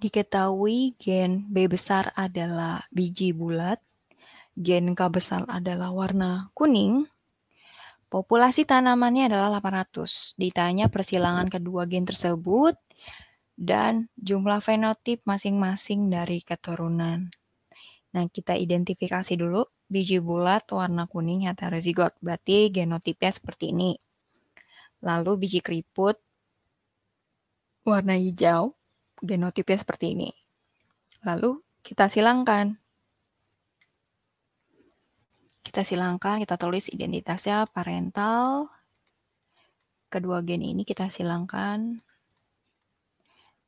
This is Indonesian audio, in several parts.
Diketahui gen B besar adalah biji bulat, gen K besar adalah warna kuning, populasi tanamannya adalah 800. Ditanya persilangan kedua gen tersebut, dan jumlah fenotip masing-masing dari keturunan. Nah, kita identifikasi dulu biji bulat warna kuning heterozigot, berarti genotipnya seperti ini. Lalu biji keriput warna hijau, genotipnya seperti ini. Lalu kita silangkan. Kita silangkan, kita tulis identitasnya parental. Kedua gen ini kita silangkan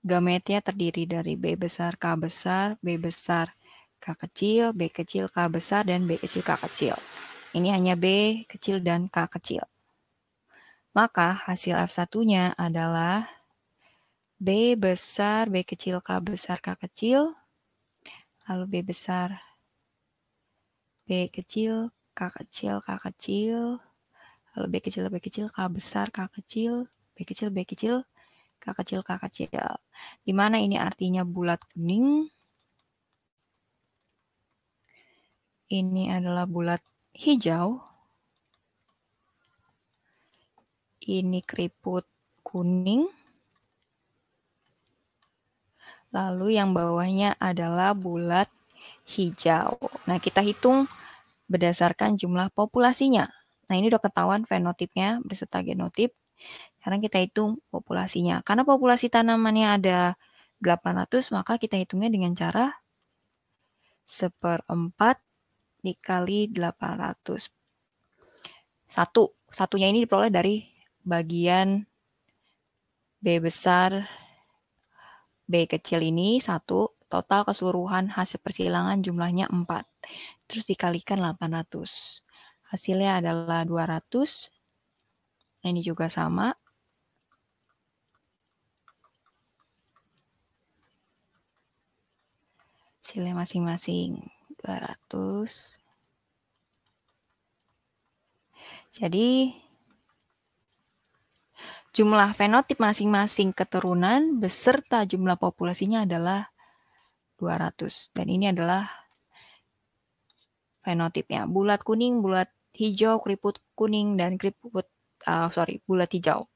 Gametnya terdiri dari B besar, K besar, B besar, K kecil, B kecil, K besar, dan B kecil, K kecil. Ini hanya B kecil dan K kecil. Maka hasil F1-nya adalah B besar, B kecil, K besar, K kecil, lalu B besar, B kecil, K kecil, K kecil, lalu B kecil, B kecil, K besar, K kecil, B kecil, B kecil, K kecil, K kecil. Di mana ini artinya bulat kuning? Ini adalah bulat hijau. Ini keriput kuning. Lalu yang bawahnya adalah bulat hijau. Nah, kita hitung berdasarkan jumlah populasinya. Nah, ini udah ketahuan fenotipnya beserta genotip. Sekarang kita hitung populasinya. Karena populasi tanamannya ada 800, maka kita hitungnya dengan cara seperempat dikali 800. Satu, satunya ini diperoleh dari bagian B besar B kecil ini satu total keseluruhan hasil persilangan jumlahnya 4. Terus dikalikan 800. Hasilnya adalah 200. Ini juga sama. hasilnya masing-masing 200. Jadi jumlah fenotip masing-masing keturunan beserta jumlah populasinya adalah 200 dan ini adalah fenotipnya. Bulat kuning, bulat hijau, keriput kuning dan keriput uh, sorry, bulat hijau.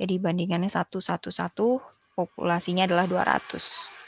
Jadi bandingannya satu satu satu, populasinya adalah 200.